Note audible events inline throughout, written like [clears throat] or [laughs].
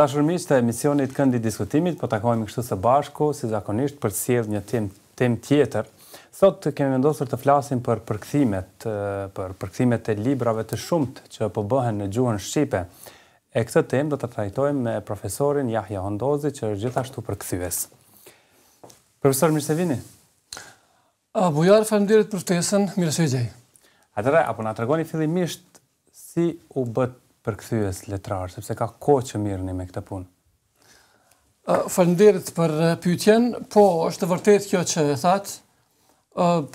dashur miq të emisionit Këndi Diskutimit, po takohemi kështu së bashku si zakonisht për të sjellë një temë tem tjetër. Sot kemi vendosur të flasim për përkthimet, për përkthimet e librave të shumt që po bëhen në gjuhën shqipe. E këtë temë do të trajtojmë me profesorin Jahja Hondozi, që është gjithashtu përkthyes. Profesor Mirsevini. A bujar falënderit për ftesën, mirë se Atëra apo na tregoni fillimisht si u bë për këthyës letrarë, sepse ka ko që mirëni me këtë punë? Uh, për pyëtjen, po është vërtet kjo që e thatë,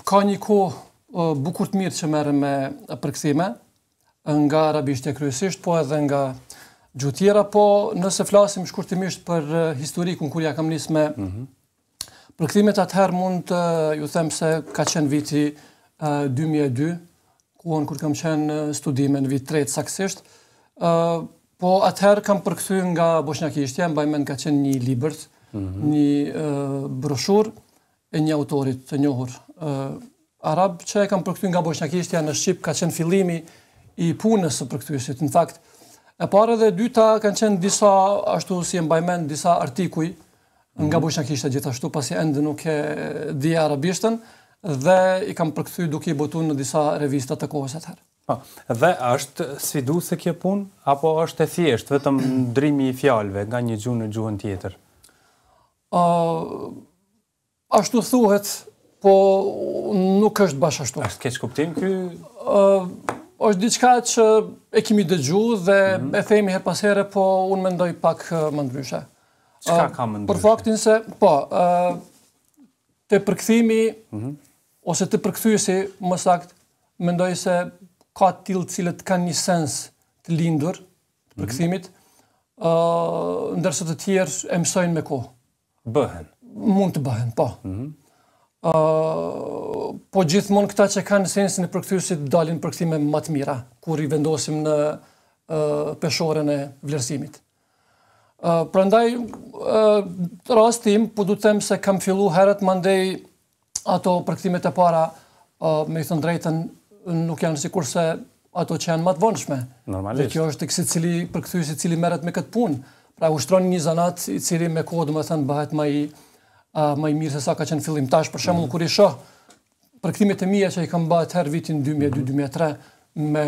ka një ko bukurt mirë që merë me përkësime, nga arabishtja kryesisht, po edhe nga gjutjera, po nëse flasim shkurtimisht për historikën historikun kur ja kam nisë me mm përkësimet atëherë mund të ju them se ka qenë viti 2002, ku onë kur kam qenë studime në vit tretë saksisht, po atëherë kam përkëthy nga Boshnjakishtja, mbaj ka qenë një libert, mm -hmm. një uh, broshur e një autorit të njohur. Uh, Arab që e kam përkëthy nga Boshnjakishtja në Shqip ka qenë fillimi i punës së përkëthyshtit. Në fakt, e parë dhe dyta kanë qenë disa, ashtu si e disa artikuj nga mhm. Boshnjakishtja gjithashtu, pasi endë nuk e di arabishtën dhe i kam përkëthy duke i botu në disa revista të kohës atëherë. Po, dhe është sfidu se kje pun, apo është e thjesht, vetëm [clears throat] ndrimi i fjalve nga një gjuhë në gjuhën tjetër? A, ashtu thuhet, po nuk është bashkë ashtu. Ashtë keqë kuptim kjo? A, është diçka që e kemi dëgju dhe mm -hmm. e themi her pasere, po unë mendoj pak më ndryshe. Qka ka më ndryshe? Për faktin se, po, a, të përkëthimi, mm -hmm. ose të përkëthysi, më sakt, mendoj se ka tilë cilët kanë një sens të lindur, të mhm. përkëthimit, mm -hmm. uh, ndërse të tjerë e mësojnë me ko. Bëhen? Mund të bëhen, po. Mm -hmm. uh, po gjithmonë këta që kanë sensin e përkëthyrësit dalin përkëthime më të mira, kur i vendosim në uh, peshoren e vlerësimit. Uh, pra ndaj, uh, rastim, po du temë se kam fillu herët më ato përkëthimet e para, uh, me i drejten, nuk janë si se ato që janë më të vonshme. Normalisht. Dhe kjo është tek secili për kthy se cili merret me këtë punë. Pra ushtron një zanat i cili me kohë thënë bëhet më i më i mirë se sa ka qenë fillim tash për shembull mm kur i shoh për këtimit e mia që i kam bërë her vitin 2002-2003 mm-hmm. me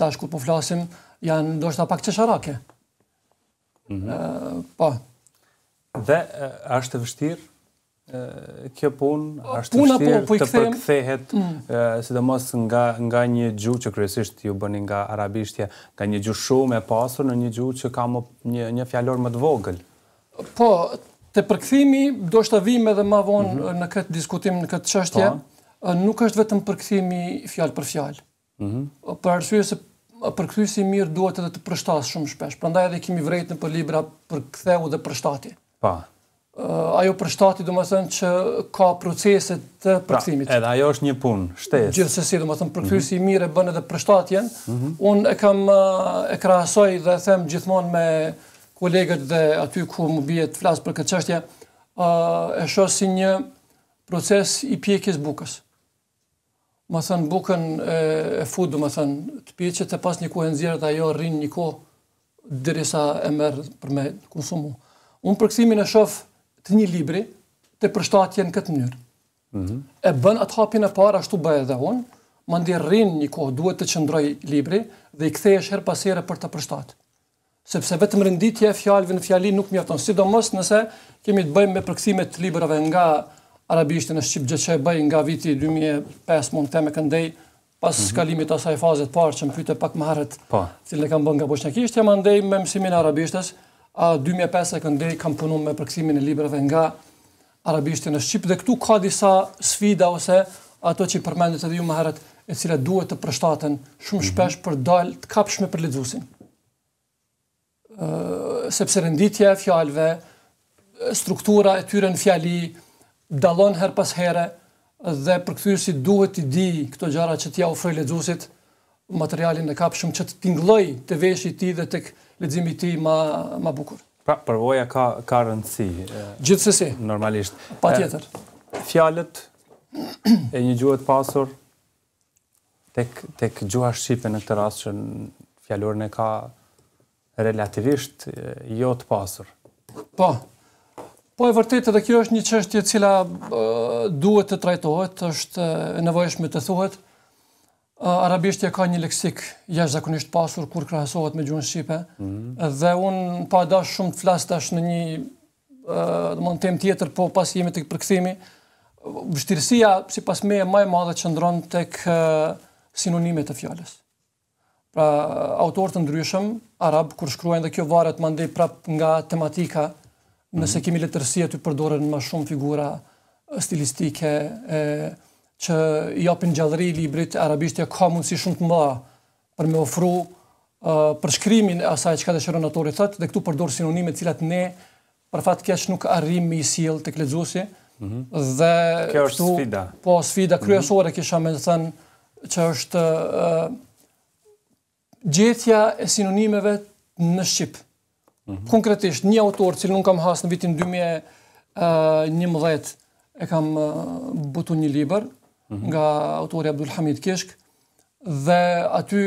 tash kur po flasim janë ndoshta pak çesharake. Mm mm-hmm. Po. Dhe është e vështirë kjo punë është puna, po, po të përkthehet mm. sidomos nga nga një gjuhë që kryesisht ju bëni nga arabishtja, nga një gjuhë shumë e pasur në një gjuhë që ka më, një një fjalor më të vogël. Po, të përkthimi do të vim edhe më vonë mm -hmm. në këtë diskutim në këtë çështje, po? nuk është vetëm përkthimi fjalë për fjalë. Mm -hmm. Për arsye se përkthyesi mirë duhet edhe të përshtatet shumë shpesh. Prandaj edhe kemi vërejtën për libra për dhe përshtati. Pa. Po ajo për shtati do të thënë, që ka procese të pra, përkthimit. Pra, edhe ajo është një punë shtesë. Gjithsesi do të thonë përkthyesi i mm -hmm. mire bën edhe për shtatjen, Mm -hmm. Unë e kam e krahasoj dhe them gjithmonë me kolegët dhe aty ku më bie të flas për këtë çështje, e shoh si një proces i pjekjes bukës. Do thënë, bukën e, e fut do të thonë të pjeqet e pas një kohë ajo rrin një kohë derisa e merr për me konsumo. Unë përkthimin e shoh të një libri të përshtatje në këtë mënyrë. Mm -hmm. E bën atë hapin e parë, ashtu bëjë edhe unë, më ndirë një kohë duhet të qëndroj libri dhe i kthej her herë pasere për të përshtatë. Sepse vetëm rënditje e fjalëve në fjali nuk mjafton, sidomos nëse kemi të bëjmë me përkthimet të librave nga arabishtën e Shqip, gjë që e bëj nga viti 2005, mund të më këndej, pas mm -hmm. kalimit asaj fazet parë që më pyte pak më harët, pa. Po. cilë e bën nga bëshnjakisht, jam andej me mësimin arabishtës, a 2005 e këndej kam punu me përkësimin e libreve nga arabishti në Shqipë, dhe këtu ka disa sfida ose ato që i përmendit edhe ju më herët, e cila duhet të përshtaten shumë mhm. shpesh për dal të kapshme për lidhusin. Sepse rënditje, e fjalve, struktura e tyre në fjali, dalon her pas here, dhe për duhet të di këto gjara që t'ja ofroj lexuesit materialin e kapshme, që t'ingloj të veshit i ti dhe të leximi ti më më bukur. Pra përvoja ka ka rëndësi. Gjithsesi. Normalisht. Patjetër. Fjalët e një gjuhë të pasur tek tek gjuha shqipe në këtë rast që fjalorën e ka relativisht jo të pasur. Po. Po e vërtetë edhe kjo është një çështje e cila duhet të trajtohet, është e nevojshme të thuhet. Arabishtja ka një leksik jashtë zakonisht pasur kur krahasohet me gjuhën shqipe. Mhm. Dhe un pa dash shumë të flas tash në një do të them tjetër, po pas jemi tek përkthimi, vështirësia sipas me më e madhe që çndron tek sinonimet e fjalës. Pra autor të ndryshëm arab kur shkruajnë kjo varet mandej prap nga tematika, nëse mhm. kemi letërsia të përdoren më shumë figura stilistike e që japin gjallëri librit arabishtja ka mundësi shumë të mba për me ofru uh, përshkrimin e asaj që ka dëshërën atori thëtë dhe këtu përdor sinonime cilat ne për fatë kesh nuk arrim me i siel të kledzusi mm -hmm. dhe Kjo është këtu, sfida Po, sfida mhm. kryesore mm -hmm. kisha me të thënë që është uh, gjetja e sinonimeve në Shqip mm -hmm. konkretisht një autor cilë nuk kam hasë në vitin 2011 e kam butu një liber Mhm. nga autori Abdul Hamid Kishk dhe aty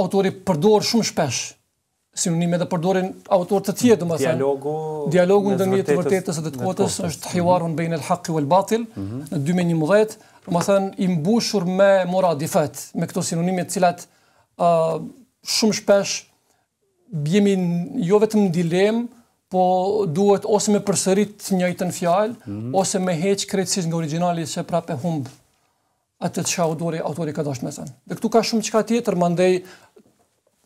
autori përdor shumë shpesh sinonime dhe përdorin autor të tjerë domethënë dialogu dialogu ndërmjet të vërtetës dhe të kotës është hiwarun bain al wal-batil mhm. në 2011 domethënë i mbushur me moradifat me këto sinonime të cilat shumë shpesh bjemi jo vetëm dilem po duhet ose me përsërit njëjtën fjalë mm -hmm. ose me heq krejtësisht nga origjinali që humb atë të shaudori autori ka dashë me thënë. Dhe këtu ka shumë çka tjetër, më ndej,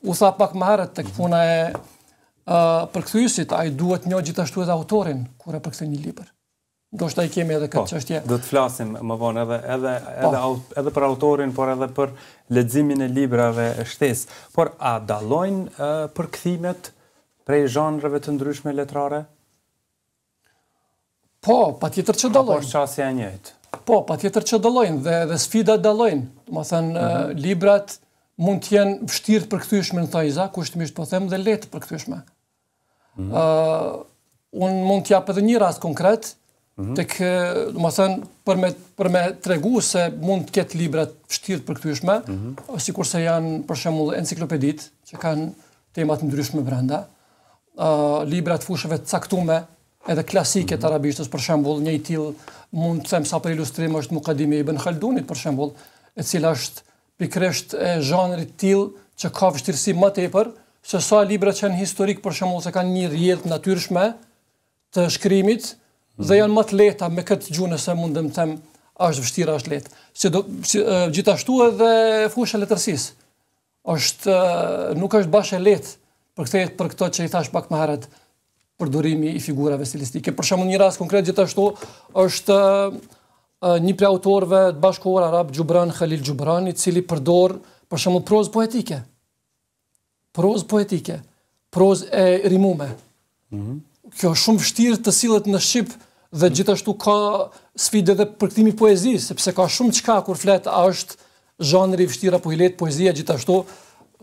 u tha pak më herët të këpuna e uh, përkëthysit, a i duhet një gjithashtu edhe autorin, kur e përkëthy një liber. Do shta i kemi edhe këtë po, Do të flasim më vonë edhe, edhe, po. edhe, aut, edhe për autorin, por edhe për ledzimin e librave e shtesë. Por a dalojnë uh, përkëthimet prej zhanrëve të ndryshme letrare? Po, patjetër që dalojnë. Apo është njëjtë? Po, pa tjetër që dalojnë dhe, dhe sfida dalojnë. Më thënë, uh librat mund t'jenë vështirë për këthyshme në thajza, kushtimisht po them, dhe letë për këthyshme. Mm -hmm. uh, eh, unë mund t'ja për dhe një rast konkret, mm -hmm. të kë, thënë, për me, për me tregu se mund t'ket librat vështirë për këthyshme, mm -hmm. si kurse janë, për shemull, enciklopedit, që kanë temat në ndryshme brenda, uh, librat fushëve caktume, edhe klasike të arabishtës, për shembul, një i til mund të them sa për ilustrim është Mukadimi i Ben Khaldunit, për shembul, e cila është pikresht e zhanrit til që ka vështirësi më tepër, se sa libra që janë historik, për shembul, se kanë një rjetë natyrshme të shkrimit, dhe janë më të leta me këtë gjunë se mund të më them është vështira, është letë. Si do, si, uh, gjithashtu edhe fushë e letërsis, është, uh, nuk është bashë e letë për, këte, për këto që i thash pak më herët, përdorimi i figurave stilistike. Për shembull një rast konkret gjithashtu është një prej autorëve të bashkëkohor arab Jubran Khalil Jubran i cili përdor për shembull prozë poetike. Prozë poetike, prozë e rimume. Mhm. Kjo është shumë vështirë të sillet në shqip dhe mhm. gjithashtu ka sfidë dhe përktimi kthimin poezisë, sepse ka shumë çka kur flet a është zhanri i vështirë apo i lehtë poezia gjithashtu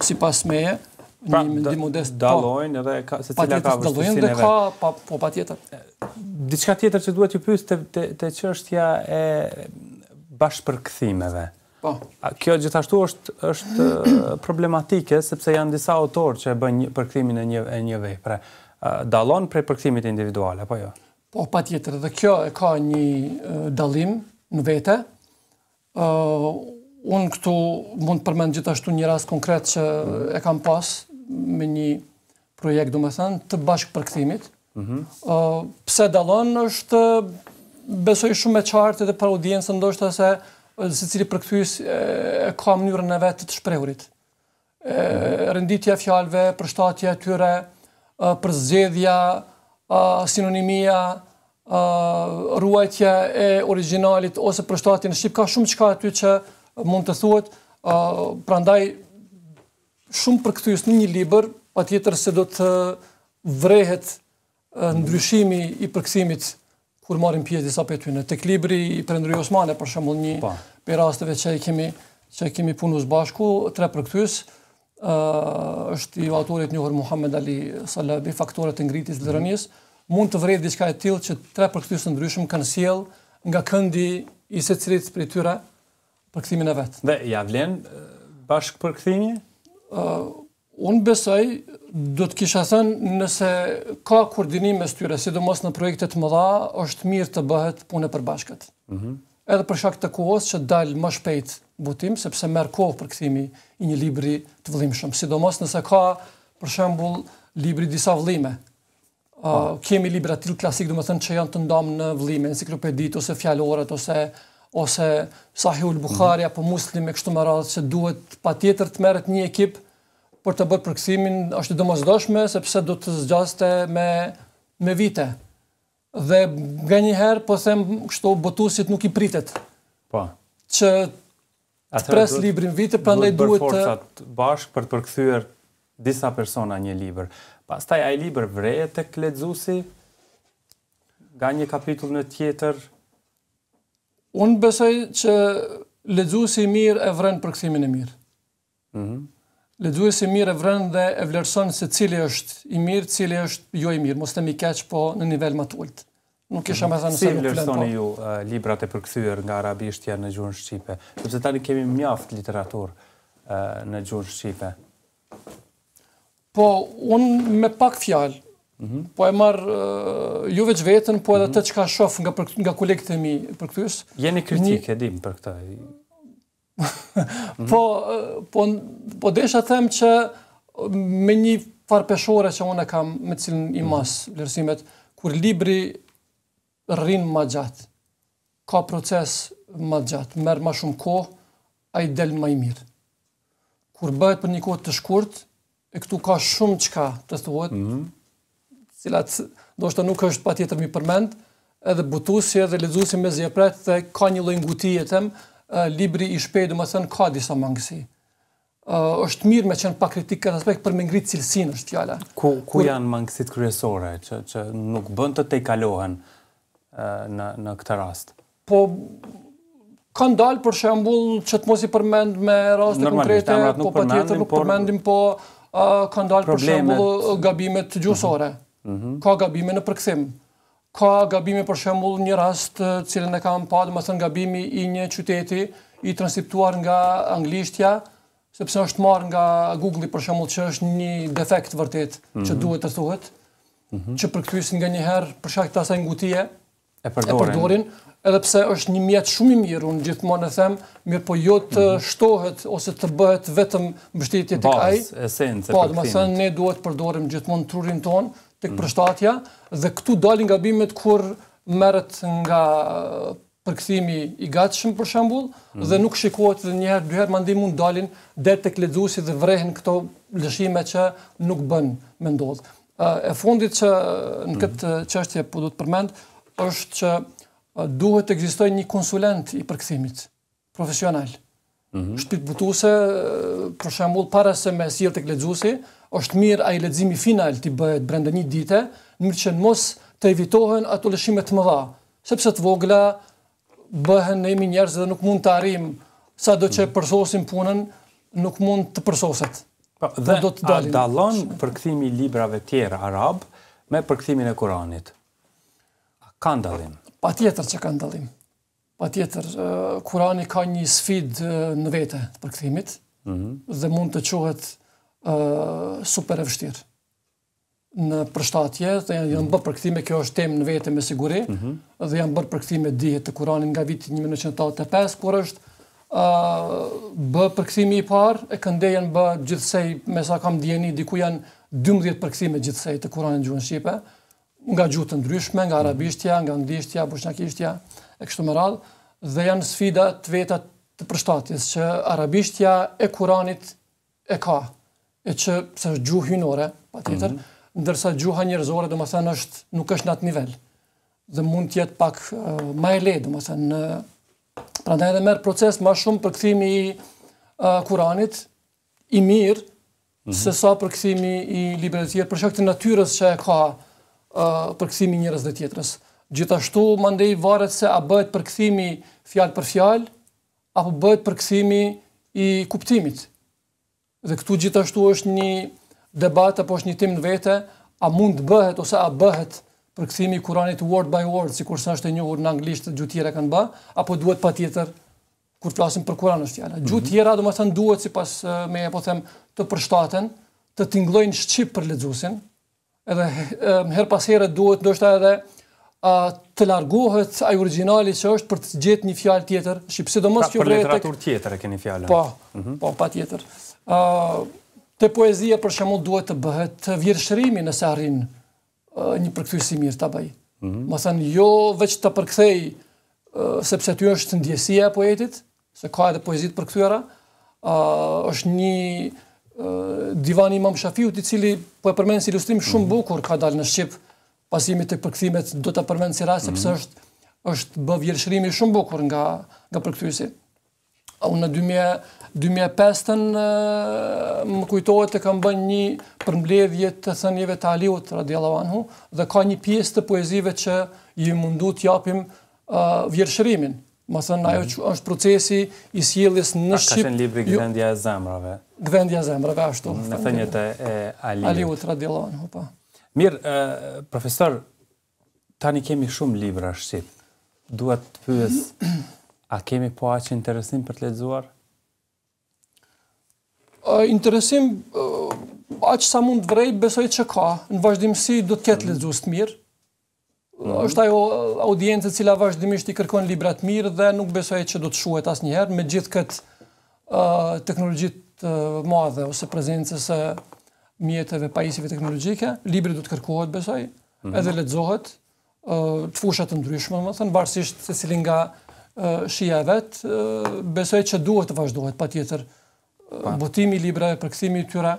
sipas meje, pra, një mendim modest po. dallojnë edhe secila ka vështirësinë. Po dallojnë dhe ka pa po patjetër. Diçka tjetër që duhet ju pyes te te çështja e bashpërkthimeve. Po. kjo gjithashtu është është problematike sepse janë disa autorë që e bëjnë përkthimin e një e një vepre. Dallon prej përkthimit individual apo jo? Po patjetër, dhe kjo e ka një dallim në vete. Uh, unë këtu mund përmend gjithashtu një rast konkret që e kam pas, me një projekt, do më thënë, të bashkë përkëthimit. Mm Pse dalon është besoj shumë e qartë edhe për audiencë ndoshta se se cili përkëthys e, e ka mënyrën e vetë të shprehurit. E, mhm. Rënditja fjalve, përshtatja tyre, për sinonimia, ruajtja e originalit ose përshtatja në Shqipë, ka shumë qka aty që mund të thuet, prandaj pra ndaj shumë përkëtyjës në një liber, pa tjetër se do të vrehet ndryshimi i përkësimit kur marim pjesë disa në Tek libri i prendri Osmane, për shumë një për po. rastëve që e kemi, që kemi punu së bashku, tre përkëtyjës, Uh, është i autorit njohër Muhammed Ali Salabi, faktore të ngritis dhe mhm. rënjës, mund të vrejt diçka e tilë që tre përkëtys në ndryshëm kanë siel nga këndi i se cilit për i tyre e vetë. Dhe, ja vlen, bashkë përkëthimi? unë besoj, do të kisha thënë nëse ka koordinim mes tyre, sidomos në projektet më dha, është mirë të bëhet punë për bashkët. Mm Edhe për shak të kohës që dalë më shpejt butim, sepse merë kohë për këthimi i një libri të vëllim Sidomos nëse ka, për shembul, libri disa vëllime. Uh, kemi libra tilë klasik, du më thënë që janë të ndamë në vëllime, në ose fjallorat, ose ose Sahihul Bukhari apo Muslim me kështu me radhë se duhet patjetër të merret një ekip për të bërë përkthimin, është e domosdoshme sepse do të zgjaste me me vite. Dhe nganjëherë po të them, kështu botuesit nuk i pritet. Po. Ç atë tre librin vite pandë duhet të dorë portat bashk për të përkthyer disa persona një libër. Pastaj ai libër vrejet tek kledzusi ga një kapitull në tjetër Unë besoj që si mirë e vrenë për këthimin e mirë. Mhm. si mirë e vrenë dhe e vlerësonë se cili është i mirë, cili është jo i mirë. të mi keqë po në nivel më të ullët. Nuk isha mhm. me thënë se nuk flenë po. Si vlerësoni ju librat e përkëthyër nga arabishtja në gjurën Shqipe? Përse tani kemi mjaft literatur në gjurën Shqipe? Po, unë me pak fjalë, Mhm. Po e marë ju veç vetën, po edhe të që ka shof nga kolegët e mi për këtës. Jeni kritike, dim, për këta. [laughs] Mhm. Po po, po, desha them që me një farë peshore që unë kam me cilën i mhm. mas lërësimet, kur libri rrinë ma gjatë, ka proces ma gjatë, merë ma shumë ko, a i delë ma i mirë. Kur bëhet për një kohë të shkurt, e këtu ka shumë qka të thuhet, cilat do shta nuk është pa tjetër mi përmend, edhe butusje edhe ledzusi me zjepret dhe ka një lojnguti e tem, libri i shpejdu më thënë ka disa mangësi. Uh, është mirë me qenë pa kritikë këtë aspekt për me ngritë cilësin është fjala. Ku, ku, janë mangësit kryesore që, që nuk bënd të te kalohen në, në këtë rast? Po, kanë dalë për shembul që të mos i përmend me rast të konkrete, po pa tjetër nuk përmendim, por, uh, po, kanë dalë për shembul gabimet gjusore. -hmm. Ka gabime në përkthim. Ka gabime për shembull një rast të cilën e kam pa, domethën gabimi i një qyteti i transkriptuar nga anglishtja sepse është marrë nga Google-i për shembull që është një defekt vërtet mm -hmm. që mhm. duhet të thuhet. Mm -hmm. Që përkthyesi nganjëherë për shkak të asaj ngutie e përdorin. E përdorin edhe pse është një mjet shumë i mirë, unë gjithmonë e them, mirë po jo të mm -hmm. shtohet ose të bëhet vetëm mbështetje tek ai. Po, esencë. Po, do të ne duhet të përdorim gjithmonë trurin ton, të kërështatja, dhe këtu dalin nga bimet kur uh, meret nga përkëthimi i gatshëm për shambull, dhe mhm. nuk shikohet dhe njëherë, dyherë mund dalin dhe të kledzusi dhe vrehen këto lëshime që nuk bën me ndodhë. Uh, e fundit që uh, në mhm. këtë qështje po do të përmend, është që duhet të egzistoj një konsulent i përkëthimit, profesional, mhm. butuse, për shambull, para se me sirë të kledzusi, është mirë ai leximi final të bëhet brenda një dite, në mënyrë që mos të evitohen ato lëshime të mëdha, sepse të vogla bëhen ne njerëz dhe nuk mund të arrijm sado që përsosim punën, nuk mund të përsoset. Pa, po, dhe do të dalim. A dallon përkthimi i librave tjerë arab me përkthimin e Kuranit? A ka ndallim? Patjetër që ka ndallim. Patjetër uh, Kurani ka një sfidë uh, në vete të përkthimit. Mhm. Mm dhe mund të quhet super e vështirë në përshtatje dhe janë mm bërë përkëthime, kjo është temë në vete me siguri, mm -hmm. dhe janë bërë përkëthime dihet të kuranin nga viti 1985, por është uh, bë përkëthimi i parë, e kënde janë bë gjithsej, me sa kam djeni, diku janë 12 përkëthime gjithsej të kuranin gjuhën Shqipe, nga gjuhë të ndryshme, nga arabishtja, nga ndishtja, bushnakishtja, e kështu më radhë, dhe janë sfida të vetat të përshtatjes, që arabishtja e kuranit e ka, mm -hmm e që pse është gjuhë hyjnore, patjetër, mm ndërsa gjuha njerëzore domethënë është nuk është në atë nivel. Dhe mund të jetë pak e më e lehtë thënë, në prandaj edhe merr proces më shumë për i Kuranit i mirë mhm. se sa për i librave të përshkruar të natyrës që e ka uh, për kthimi njerëz të tjetrës. Gjithashtu mandej varet se a bëhet përkthimi fjalë për fjalë apo bëhet përkthimi i kuptimit. Dhe këtu gjithashtu është një debat apo është një tim në vete, a mund të bëhet ose a bëhet për këthimi i Kuranit word by word, si kurse është e njohur në anglisht të gjutjera kanë bë, apo duhet pa tjetër kur flasim për Kur'anin është fjala. Gjutjera mhm. mm -hmm. do më thënë duhet si pas me e po them të përshtaten, të tinglojnë shqip për ledzusin, edhe her pas here duhet ndoshta edhe a të largohet ai origjinali që është për të gjetë një fjalë tjetër, shqip sidomos pra, që vetë për literaturë tjetër e keni fjalën. Po, mm -hmm. po patjetër të poezia për shemo duhet të bëhet të vjërshërimi nëse arrin një përkëthysi mirë të bëj. Më mhm. thënë, jo veç të përkëthej sepse ty është ndjesia e poetit, se ka edhe poezit përkëthyra, është një divani imam shafiut i cili po e përmenë si ilustrim shumë mhm. bukur ka dalë në Shqipë pasimit të përkëthimet do të përmenë si rasë mhm. sepse është bë vjërshërimi shumë bukur nga përkëthysi au në 2005 më kujtohet të kam bënë një përmbledhje të thënjeve të Aliut radiallahu anhu dhe ka një pjesë të poezive që ju mundu të japim uh, vjershërimin. Më thënë, ajo që mhm. është procesi i sjeljes në Shqipë. Ka shenë libri Gvendja e Zemrave. Gvendja e Zemrave, ashtu. Në thënjët e Aliut. Aliut, Radilon, pa. Po. Mirë, profesor, tani kemi shumë libra Shqipë. Duhet të pyës [clears throat] A kemi po aqë interesim për të ledzuar? A, interesim, aqë sa mund vrej, besoj që ka. Në vazhdimësi, do të ketë ledzuar të mirë. Mm është ajo audiencët cila vazhdimisht i kërkon librat mirë dhe nuk besoj që do të shuhet asë me gjithë këtë uh, teknologjit uh, madhe ose prezencës e mjetëve pajisive teknologjike, libri do të kërkohet besoj, mm -hmm. edhe ledzohet, uh, të fushat të ndryshme, më thënë, varsisht se cilin nga shia vet, besoj që duhet të vazhdohet pa tjetër botimi i librave, përkëthimi i tyra,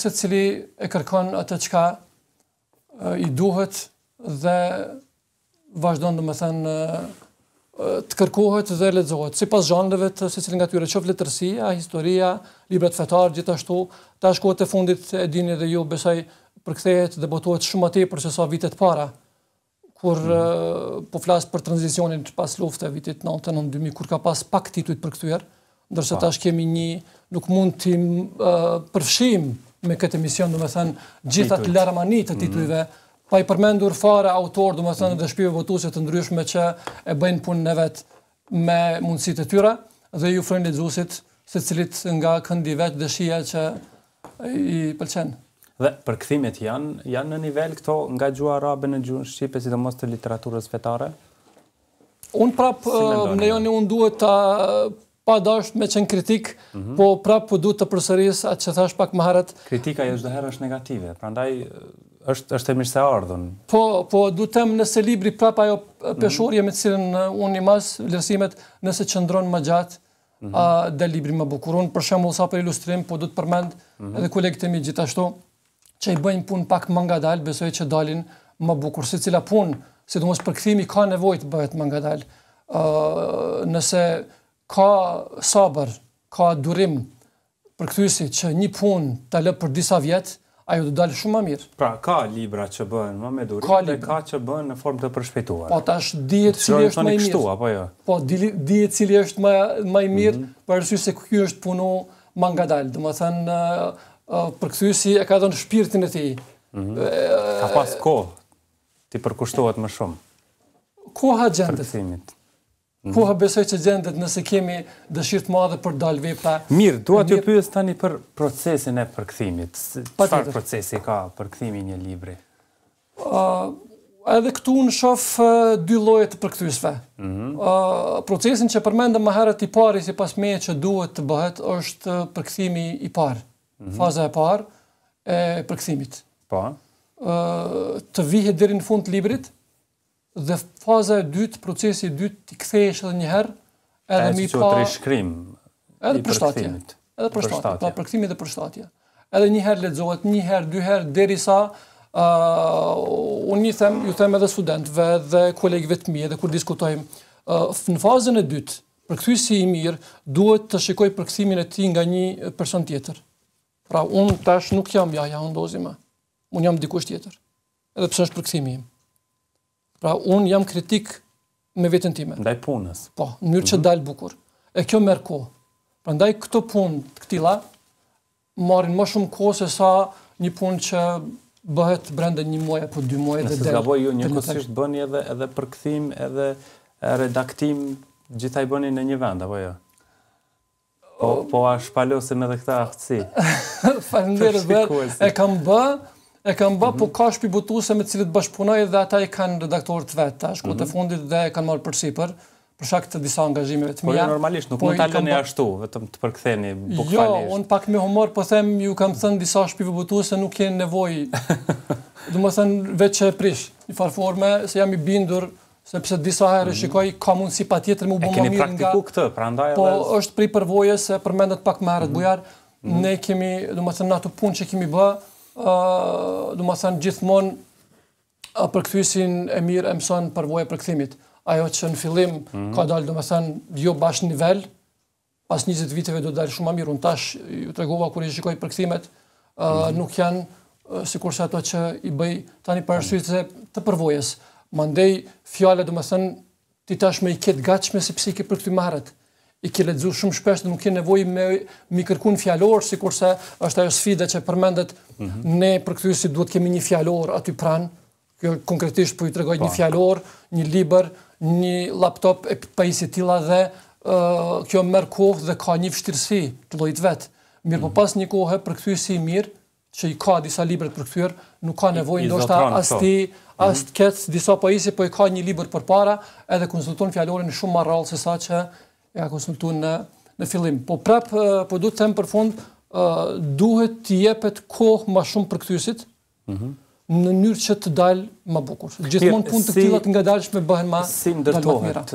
se cili e kërkon atë qka i duhet dhe vazhdojnë dhe më thënë të kërkohet dhe ledzohet, si pas zhandëve të se cilin nga tyre qëfë letërsia, historia, librat fetar, gjithashtu, ta shkohet të fundit e dini dhe ju besoj përkthejet dhe botohet shumë atje për që sa vitet para, kur mm. eh, po flasë për tranzicionin pas lufte vitit 99-2000, kur ka pas pak titujt për këtujer, ndërsa tash kemi një nuk mund të eh, përfshim me këtë emision, du me thënë, gjithat të mm. titujve, pa i përmendur fare autor, du me thënë, mm. dhe shpive të ndryshme që e bëjnë punë në vetë me mundësit e tyra, dhe ju frënë lidzusit se cilit nga këndi vetë dëshia që i pëlqenë dhe përkthimet janë janë në nivel këto nga gjuha arabe në gjuhën shqipe sidomos të literaturës fetare. Un prap si ne joni un duhet ta uh, pa dash me çën kritik, mm -hmm. po prap po duhet të përsëris atë që thash pak më herët. Kritika jo çdo herë është negative, prandaj uh, është është e mirë se ardhën. Po po duhet të them nëse libri prap ajo uh, peshorje mm -hmm. me cilën unë i mas vlerësimet nëse çndron më gjatë mm -hmm. a dal libri më bukuron për shembull sa për ilustrim po duhet të përmend mm -hmm. edhe kolegët mi gjithashtu që i bëjnë punë pak më nga dalë, besoj që dalin më bukur, si cila punë, si të mos përkëthimi ka nevoj të bëhet më nga dalë. Uh, nëse ka sabër, ka durim për këthysi që një punë të lëpë për disa vjetë, ajo do dalë shumë më mirë. Pra, ka libra që bëhen më me durim, ka dhe ka që bëhen në formë të përshpejtuar. Po, tash dihet cili është më i mirë. Jo? Po, dihet cili është më më i mirë mm -hmm. për arsye se ky është punu më ngadalë. Domethënë, përkëthysi e ka dhënë shpirtin e ti. Mhm. Ka pas kohë ti përkushtohet më shumë. Koha gjendet. Mhm. Koha besoj që gjendet nëse kemi dëshirt madhe për dal vepta. Mirë, dua ju pyës tani për procesin e përkëthimit. Qëfar procesi ka përkëthimi një libri? Edhe këtu në shofë dy lojet përkëthysve. Mhm. Procesin që përmendë më herët i pari si pas me që duhet të bëhet është përkëthimi i parë. Mhm. faza e parë e përkthimit. Po. ë të vihet deri në fund të librit dhe faza e dytë, procesi i dytë ti kthehesh edhe një herë edhe me mi pa të rishkrim edhe për Edhe për shtatjet, pa përkthimin dhe për Edhe një herë lexohet, një herë, dy herë derisa ë uh, unë them, ju them edhe studentëve dhe kolegëve të mi edhe kur diskutojmë uh, në fazën e dytë, përkthyesi i mirë duhet të shikoj përkthimin e tij nga një person tjetër. Pra un tash nuk jam ja ja un më. Un jam dikush tjetër. Edhe pse është përkthimi im. Pra un jam kritik me veten time. Ndaj punës. Po, në mënyrë që mhm. dal bukur. E kjo merr kohë. Prandaj këto punë këtilla marrin më shumë kohë se sa një punë që bëhet brenda një muaji apo dy muaj dhe dal. Sa ju një kusht bëni edhe edhe përkthim edhe redaktim gjithaj bëni në një vend apo jo. Po, po a shpalosim edhe këta aftësi. [laughs] Faleminderit. E kam bë, e kam bë po ka shpi butuese me cilët bashpunojë dhe ata i kanë redaktorët vet tash këtu të mhm. fundit dhe kanë marrë përsipër për shkak të disa angazhimeve të mia. Po jo, normalisht nuk po mund ta lëni ashtu, vetëm të përktheni jo, bukfalisht. Jo, un pak me humor po them ju kam thënë disa shpi butuese nuk kanë nevojë. [laughs] Domethënë veç e prish, në farforme se jam i bindur sepse disa herë mhm. shikoj, ka mund si pa tjetër mu mirë nga... E keni praktiku këtë, pra edhe... Po, është pri përvojës se përmendet pak më herët, mhm. bujar, mhm. ne kemi, du ato thënë, në atë punë që kemi bë, du domethënë thënë, gjithmonë përkëthysin e mirë e mësonë përvojë përkëthimit. Ajo që në fillim ka dalë, du thënë, jo bashkë nivel, pas 20 viteve do dalë shumë më mirë, unë tash, ju tregova, kur i shikoj përkëthimet, nuk janë, sikurse ato që i bëi tani parashyse të përvojës mandej fjale do më thënë, ti tash me i ketë gatshme se i ke për këtë marët, i ke ledzu shumë shpesh dhe nuk ke nevoj me mi kërkun fjalor si kurse është ajo sfide që përmendet mm -hmm. ne për këtë si duhet kemi një fjalor aty pranë, kjo konkretisht për po i tregoj një po. fjalor, një liber, një laptop e pajisit tila dhe uh, kjo merr kohë dhe ka një vështirësi të lojtë vetë. Mirë mm -hmm. po mhm. pas një kohë për këtë si mirë, që i ka disa libra për kthyer, nuk ka nevojë ndoshta as po. ti, mhm. as të ke disa poezi, po i ka një libër përpara, edhe konsulton fjalorin shumë më rrallë se sa që ja konsulton në në fillim. Po prap po duhet të them për fund, uh, duhet të jepet kohë më shumë për kthyesit. Ëh. Mhm. në mënyrë që të dalë më bukur. Gjithmonë punë të tilla të ngadalshme bëhen më si ndërtohet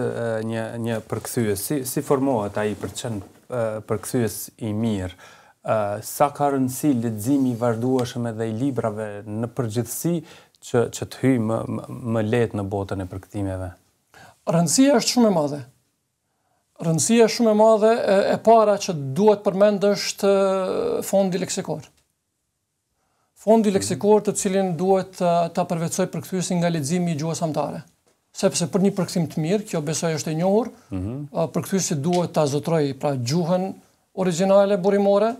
një një përkthyes, si si formohet ai për të qenë përkthyes i mirë sa ka rëndësi ledzimi i vazhdueshëm edhe i librave në përgjithësi që, që të hyjë më, më, letë në botën e përkëtimeve? Rëndësia është shumë e madhe. Rëndësia është shumë e madhe e, e para që duhet përmendë është fondi leksikor. Fondi leksikor të cilin duhet të, të përvecoj përkëtysi nga ledzimi i gjuhës amtare sepse për një përkthim të mirë, kjo besoj është e njohur, mm -hmm. përkthyesi duhet ta zotrojë pra gjuhën origjinale burimore,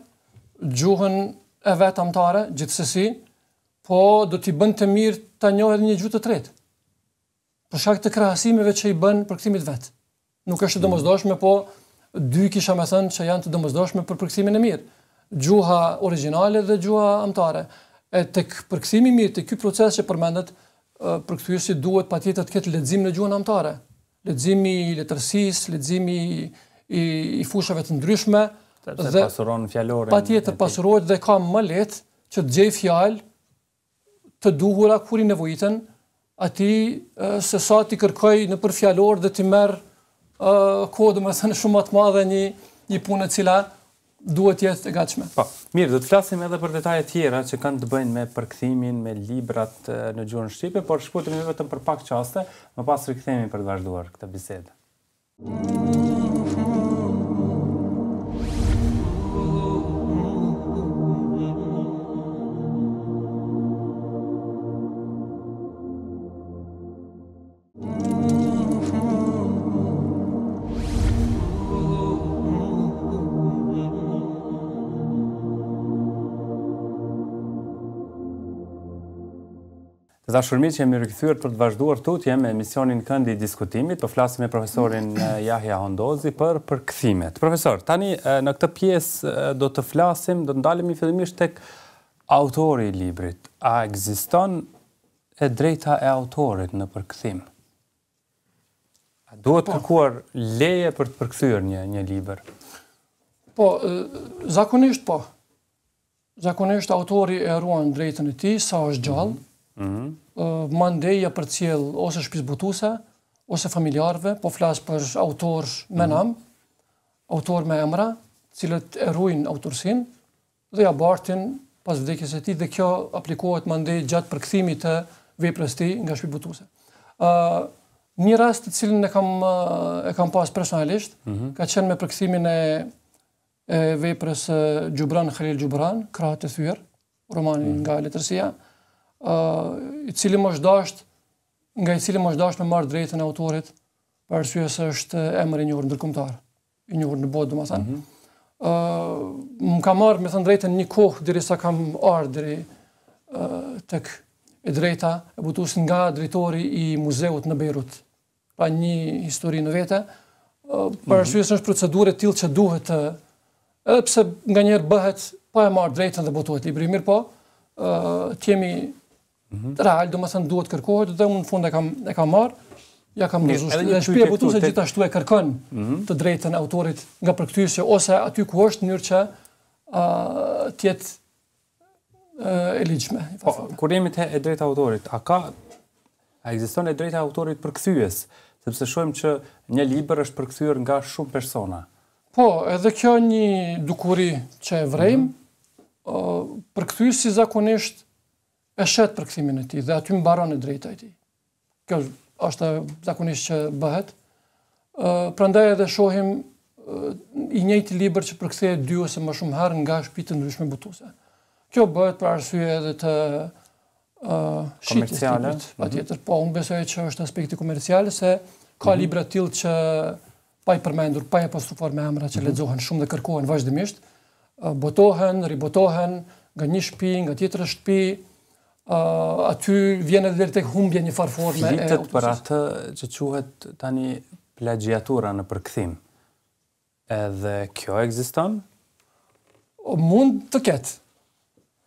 gjuhën e vetë amtare, gjithësësi, po do t'i bënd të mirë të edhe një gjuhë të tretë. Për shak të krahasimeve që i bënd përkëtimit vetë. Nuk është të dëmëzdoshme, po dy kisha me thënë që janë të dëmëzdoshme për përkësimin e mirë. Gjuha originale dhe gjuha amtare. E të përkësimi mirë, të kjë proces që përmendet, për këtë duhet pa tjetët këtë ledzim në gjuhën amtare. Ledzimi letërsis, ledzimi i, i, i fushave të ndryshme, Sepse pasuron fjalorin. Patjetër pasurohet dhe ka më lehtë që të gjej fjalë të duhura kur i nevojiten, aty se sa ti kërkoj në për fjalor dhe ti merr ë kohë domethënë shumë më të madhe një një punë e cila duhet jetë e gatshme. Po, mirë, do të flasim edhe për detaje tjera që kanë të bëjnë me përkthimin me librat në gjuhën shqipe, por shpotim vetëm për pak çaste, më pas rikthehemi për të vazhduar këtë bisedë. Mm. Të dashurmi që jemi rikëthyrë për të vazhduar të utje me emisionin këndi diskutimit, po flasim me profesorin Jahja mm. eh, Hondozi për për këthimet. Profesor, tani eh, në këtë piesë eh, do të flasim, do të ndalimi fillimisht tek autori i librit. A egziston e drejta e autorit në përkëthim? A duhet po, kërkuar leje për të përkëthyrë një, një liber? Po, zakonisht po. Zakonisht autori e ruan drejtën e ti sa është gjallë, mm -hmm -hmm. mandeja për cilë ose shpizbutuse, ose familjarve, po flasë për autor me mm nam, autor me emra, cilët e ruin autorsin, dhe ja bartin pas vdekjes e ti, dhe kjo aplikohet mandej gjatë për këthimi të veprës ti nga shpizbutuse. butuse një rast të cilin e kam, e kam pas personalisht, mhm. ka qenë me përkëthimin e e veprës Gjubran Khalil Gjubran, kratë e Thyër, romanin mhm. nga letërsia, i cili më shdasht, nga i cili më shdasht me marrë drejtën e autorit, për arsye se është emër i njohur ndërkombëtar, i njohur në botë, domethënë. Ëh, mm -hmm. uh, më ka marrë me thënë drejtën një kohë derisa kam ardhur uh, tek e drejta e butus nga drejtori i muzeut në Beirut. Pa një histori në vete, uh, për mhm. arsye se është procedurë e tillë që duhet të uh, edhe pse nganjëherë bëhet pa po e marrë drejtën dhe botohet libri. Mirë po, ë uh, kemi -hmm. Real, do më thënë duhet kërkohet, dhe më në fund e kam, e kam marë, ja kam në zushtë, dhe shpje se gjithashtu e kërkon mm -hmm. të drejtën autorit nga përktyrësje, ose aty ku është njërë që uh, tjetë e ligjme. Po, kur jemi të e drejtë autorit, a ka, a existon e drejtë autorit përkthyës, sepse shojmë që një liber është përkthyër nga shumë persona. Po, edhe kjo një dukuri që e vrejmë, mm -hmm. si zakonisht, e shet këthimin e ti dhe aty më baron e drejta e ti. Kjo është zakonisht që bëhet. Prandaj edhe shohim i njëjti liber që përkëthe e dy ose më shumë herë nga shpitë ndryshme butuse. Kjo bëhet për arsye edhe të uh, shqitë e Pa tjetër, po, unë besoj që është aspekti komerciale se ka mhm. libra tilë që pa i përmendur, pa i apostrofuar me emra që mhm. ledzohen shumë dhe kërkohen vazhdimisht, botohen, ribotohen, nga një shpi, nga tjetër shpi, aty vjen edhe dhe të humbje një farforme Fitet e optusis. për atë që quhet tani plagiatura në përkëthim, edhe kjo egziston? Mund të ketë.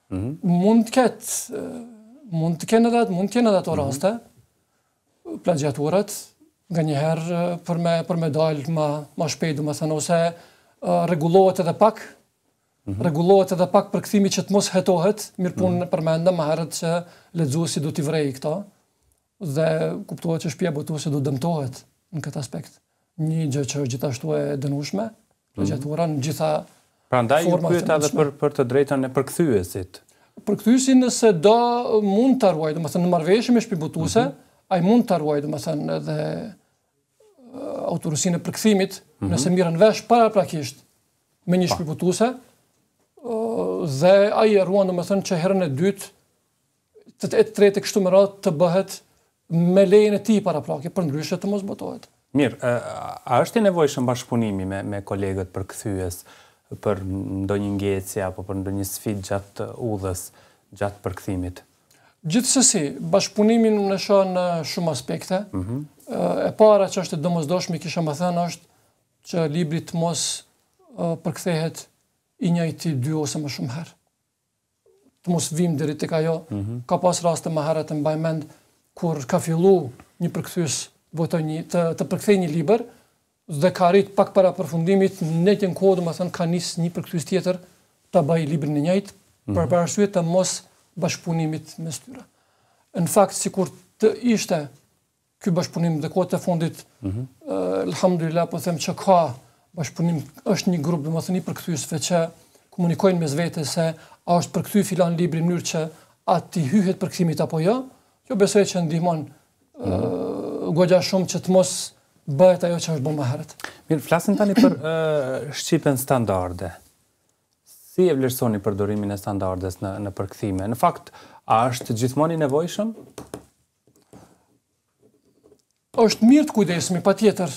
Mm -hmm. Mund të ketë. Mund të kene datë, mund të kene datë o mhm. raste, mm -hmm. plagiaturat, nga njëherë për me, për me dalë ma, ma shpejdu, më thënë, ose rregullohet regulohet edhe pak Mhm. rregullohet edhe pak për që të mos hetohet, mirë punë mm -hmm. përmendëm më herët se lexuesi do t'i vrej këto dhe kuptohet që shtëpia botuese do dëmtohet në këtë aspekt. Një gjë që gjithashtu e dënueshme, mm -hmm. gjatuara në gjitha Prandaj ju pyet edhe për për të drejtën e përkthyesit. Përkthyesi nëse do mund të ruaj, domethënë në marrëveshje me shtëpinë botuese, mm -hmm. ai mund të ruaj domethënë edhe autorësinë e përkthimit, mm -hmm. nëse mirën vesh para paraprakisht me një shtëpi botuese, dhe ai e ruan domethënë që herën e dytë të të tretë të kështu më radh të bëhet me lejen e tij para plakë për ndryshe të mos botohet. Mirë, a është i nevojshëm bashkëpunimi me me kolegët për kthyes për ndonjë ngjecje apo për ndonjë sfidë gjatë udhës, gjatë përkthimit? Gjithsesi, bashkëpunimi në shoh në shumë aspekte. Mm -hmm. E para që është domosdoshmë kisha më thënë është që libri të mos përkthehet i njëjti dy ose më shumë herë. Të mos vim deri tek ajo, mm -hmm. ka pas raste më herë të mbaj mend kur ka fillu një përkthyes vota një të të përkthej një libër dhe ka rrit pak para përfundimit në një kohë domethën ka nis një përkthyes tjetër ta bëj librin e njëjtë mhm. për mm -hmm. të mos bashpunimit me styra. Në fakt sikur të ishte ky bashpunim dhe kote të fundit, mm -hmm. uh, alhamdulillah po them çka ka bashkëpunim, është një grup dhe më thëni për këtyse që komunikojnë mes vetes se a është për këtyse filan libri në mënyrë që aty hyhet për apo jo që jo, besoj që ndihmon uh, shumë që të mos bëhet ajo që është bën më herët mirë flasim tani për uh, shqipen standarde si e vlerësoni përdorimin e standardes në në përkthime në fakt a është gjithmonë i nevojshëm është mirë të kujdesemi patjetër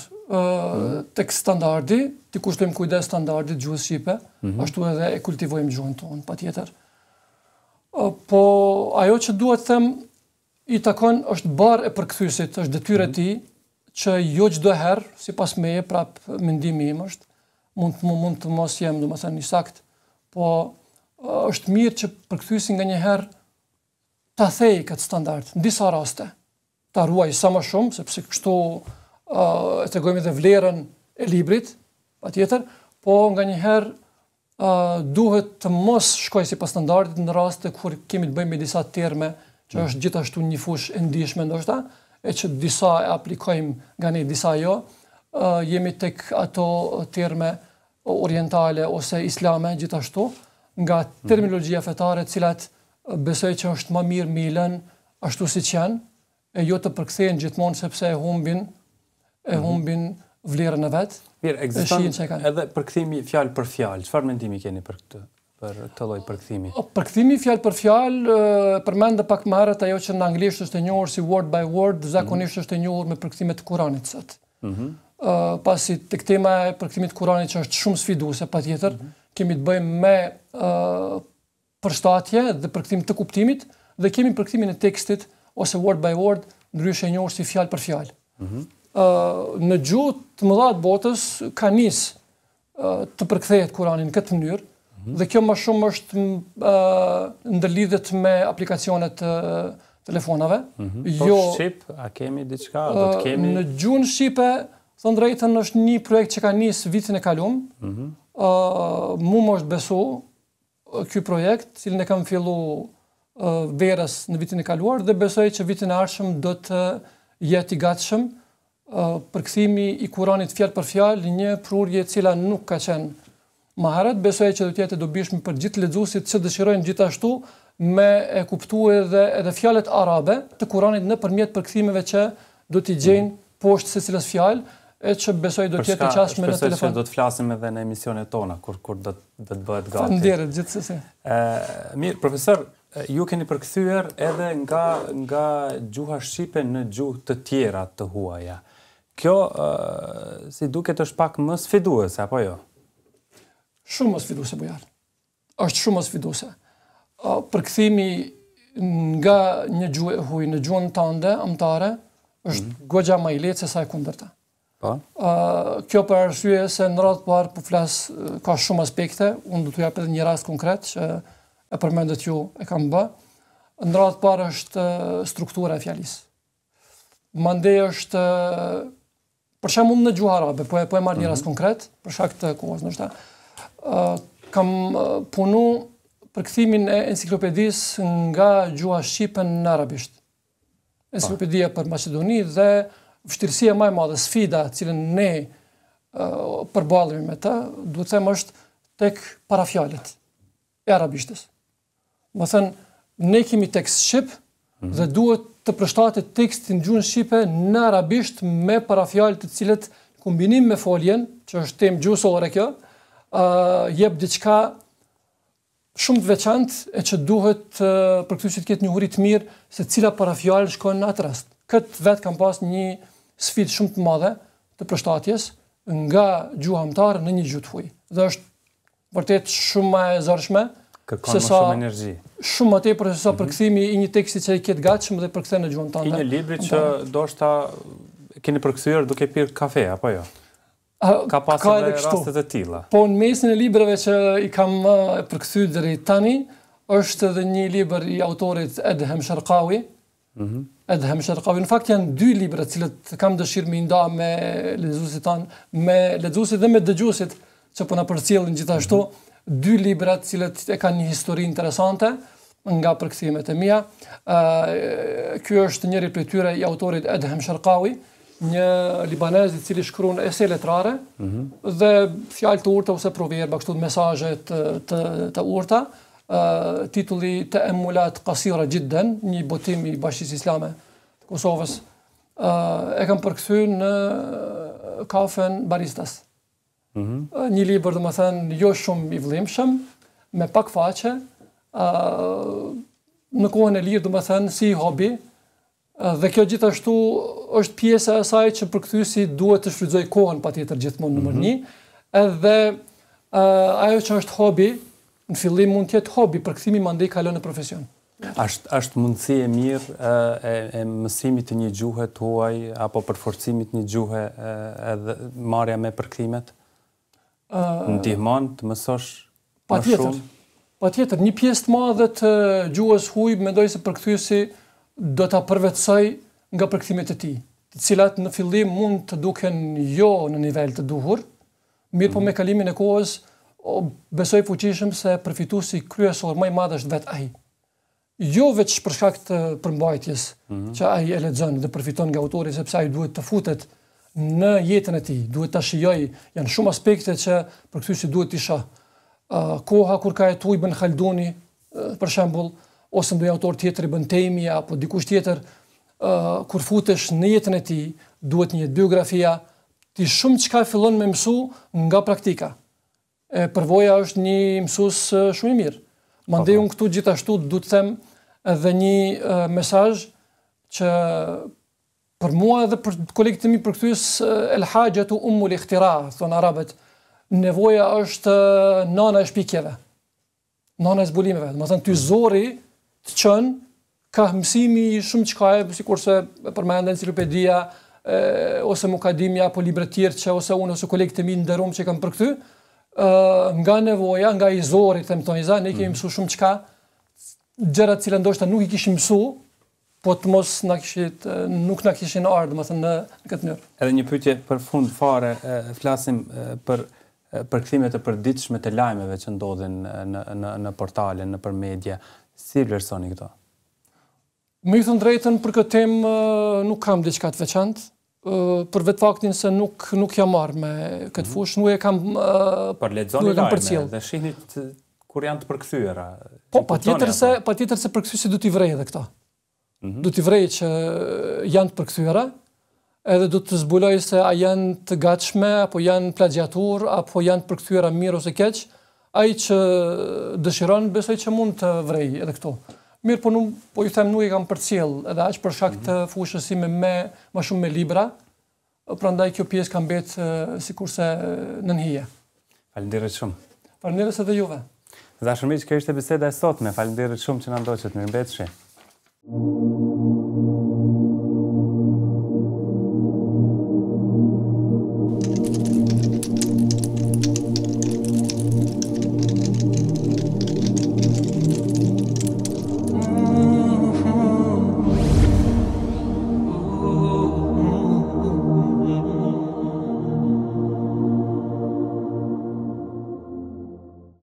tek standardi, ti kushtojm kujdes standardit gjuhës shqipe, mm -hmm. ashtu edhe e kultivojmë gjuhën pa patjetër. Po ajo që duhet të them i takon është barr e përkthyesit, është detyra e mhm. tij mm -hmm. që jo çdo herë sipas meje prap mendimi im është mund të mund të mos jam domethënë i sakt, po është mirë që përkthyesi nganjëherë ta thejë këtë standard në disa raste ta ruaj sa më shumë sepse kështu e të gojme dhe vlerën e librit, pa tjetër, po nga njëherë duhet të mos shkoj si pas standardit në rastë kur kemi të bëjmë me disa terme që mm. është gjithashtu një fush e ndishme ndoshta, e që disa e aplikojmë nga një disa jo, jemi tek ato terme orientale ose islame gjithashtu, nga mm. terminologjia fetare cilat besoj që është më mirë milën ashtu si qenë, e jo të përkthejnë gjithmonë sepse e humbin e mhm. humbin mm -hmm. vlerën e vet. Mirë, ekziston edhe përkthimi fjalë për fjalë. Çfarë mendimi keni për këtë? për të lloj përkthimi. O, përkthimi fjalë për fjalë përmend pak më herët ajo që në anglisht është e njohur si word by word, zakonisht mm -hmm. është e njohur me përkthime të Kuranit sot. Ëh, mm -hmm. uh, pasi tek tema e përkthimit të Kuranit që është shumë sfiduese patjetër, mm -hmm. kemi të bëjmë me ëh uh, përshtatje dhe përkthim të kuptimit dhe kemi përkthimin e tekstit ose word by word, ndryshe e njohur si fjalë për fjalë. Ëh. Mm -hmm në gjut të mëdhat botës ka nis të përkthehet Kurani në këtë mënyrë mhm. dhe kjo më shumë është ndërlidhet me aplikacionet e telefonave. Mhm. Jo, po Shqip, a kemi diçka do të kemi? Në gjun Shqipe thon drejtën është një projekt që ka nis vitin e kaluar. Mhm. Ëh, mu më është besu ky projekt, i cili ne kam fillu verës në vitin e kaluar dhe besoj që vitin e ardhshëm do të jetë i gatshëm përkëthimi i kuranit fjallë për fjallë, një prurje cila nuk ka qenë maharet, besoj që do tjetë e dobishme për gjithë ledzusit që dëshirojnë gjithashtu me e kuptu edhe, edhe fjallet arabe të kuranit në përmjet përkëthimeve që do t'i gjenë mm. poshtë se cilës fjallë, e që besoj do tjetë e qashme në telefon. Që do të flasim edhe në emisionet tona, kur, kur do të bëhet gati. Fëndirët, gjithë se si. E, mirë, profesor, ju keni përkëthyër edhe nga, nga gjuha Shqipe në gjuhë të tjera të huaja. Kjo uh, si duket është pak më sfiduese apo jo? Shumë më sfiduese bujar. Është shumë më sfiduese. Uh, përkthimi nga një gjuhë huaj në gjuhën tënde amtare është mm -hmm. më i lehtë se sa e kundërta. Po. Ë uh, kjo për arsye se në radhë parë po flas ka shumë aspekte, unë do t'ju jap edhe një rast konkret që e përmendet ju e kam bë. Në radhë parë është struktura e fjalisë. Mande është Për shkak mund në gjuhë arabe, po e po e marr një mhm. rast konkret, për shkak të kohës, do ë kam punu për e enciklopedis nga gjuha shqipe në arabisht. Enciklopedia për Macedoni dhe vështirësia më e madhe sfida, cilën ne uh, përballemi me ta, duhet të them është tek parafjalët e Arabishtës. Më thënë ne kemi tekst shqip dhe mhm. duhet të përshtatet tekstin gjun shqipe në arabisht me parafjallë të cilët kombinim me foljen, që është tem gjusore kjo, uh, jep diçka shumë të veçant e që duhet uh, për këtë që të kjetë një hurit mirë se cila parafjallë shkojnë në atë rast. Këtë vetë kam pas një sfit shumë të madhe të përshtatjes nga gjuhamtarë në një gjutë tjetër. Dhe është vërtet shumë ma e zërshme, kërkon më shumë energji. Shumë më tepër se sa mhm. përkthimi i një teksti që e ket gatshëm dhe përkthen në gjuhën tënde. Një libri që doshta keni përkthyer duke pirë kafe apo jo? Ka pasur edhe raste të tilla. Po në mesin e librave që i kam përkthyer deri tani është edhe një libër i autorit Edhem Sharqawi. Mm Edhem Sharqawi. Në fakt janë dy libra të cilët kam dëshirë me nda me lexuesit tan, me lexuesit dhe me dëgjuesit që po na përcjellin gjithashtu mm -hmm dy libra të cilët e kanë një histori interesante nga përkthimet e mia. ë Ky është njëri prej tyre i autorit Edhem Sharkawi, një libanez i cili shkruan ese letrare mhm. dhe fjalë të urta ose proverba, kështu të, të të urta. ë Titulli Të emulat qasira jiddan, një botim i Bashkisë Islame të Kosovës ë e kam përkthyer në kafen baristas. Mm -hmm. Një libër, dhe më thënë, jo shumë i vlimshëm, me pak faqe, uh, në kohën e lirë, dhe më thënë, si hobi, dhe kjo gjithashtu është pjesë e asaj që përkëthysi duhet të shfrydzoj kohën pa tjetër gjithmonë nëmër mm -hmm. një, edhe uh, ajo që është hobi, në fillim mund tjetë hobi, përkëthimi më ndi kalon në profesion. Ashtë, ashtë mundësi e mirë e, e mësimit të një gjuhe huaj, apo përforcimit një gjuhe edhe marja me përkëthimet? dihman të mësosh pa tjetër. Shumë. Pa tjetër, një pjesë të madhe të gjuhës huj, mendoj se përkthyesi do ta përvetësoj nga përkthimet e tij, të cilat në fillim mund të duken jo në nivel të duhur, mirë po mhm. me kalimin e kohës o, besoj fuqishëm se përfituesi kryesor më i madh është vetë ai. Jo vetë për përmbajtjes mhm. që ai e lexon dhe përfiton nga autori sepse ai duhet të futet në jetën e ti, duhet të shijoj, janë shumë aspekte që për këtë si duhet të isha uh, koha kur ka e tu i uh, për shembul, ose ndoj autor tjetër i bën Temia, apo dikush tjetër, uh, kur futesh në jetën e ti, duhet një biografia, ti shumë qka fillon me mësu nga praktika. E përvoja është një mësus shumë i mirë. Më ndihun këtu gjithashtu du të them edhe një uh, mesaj që për mua edhe për kolegët e mi për këtë is el hajatu umul këtira, thonë arabet nevoja është nana e shpikjeve nana e zbulimeve do të thënë ty zori të çon ka mësimi shumë çka e sikurse për mendja e enciklopedia ose mukadimi apo libra ose unë ose kolegët e mi ndërrom që kanë për këtë nga nevoja nga i zori them thon iza ne kemi mm. mësuar shumë çka gjërat që ndoshta nuk i kishim mësu, po të mos na kishit, nuk na kishin ardhë, më thënë në këtë njërë. Edhe një pyetje për fund fare, flasim për përkthime të përditshme të lajmeve që ndodhin në në në portale, në për media. Si vlersoni këto? Më thënë drejtën për këtë temë nuk kam diçka të veçantë për vetë faktin se nuk nuk jam marr me këtë mm -hmm. fushë, nuk e kam për ledzoni lajme dhe shihni kur janë të përkthyera. Po patjetër se patjetër se përkthyesi do t'i vrejë edhe këta. -hmm. t'i vrej që janë të përkëthyra, edhe do të zbuloj se a janë të gatshme, apo janë plagiatur, apo janë përkëthyra mirë ose keq, a i që dëshiron, besoj që mund të vrej edhe këto. Mirë, po, nuk, po ju them nuk i kam për cilë, edhe aqë për shak të mhm. fushësime me, ma shumë me libra, pra ndaj kjo pjesë kam betë si kurse në njëje. Falinderit shumë. Falendire se dhe juve. që kjo ishte biseda e sotme. Faleminderit shumë që na ndoqët. Mirëmbetshi. Thank you.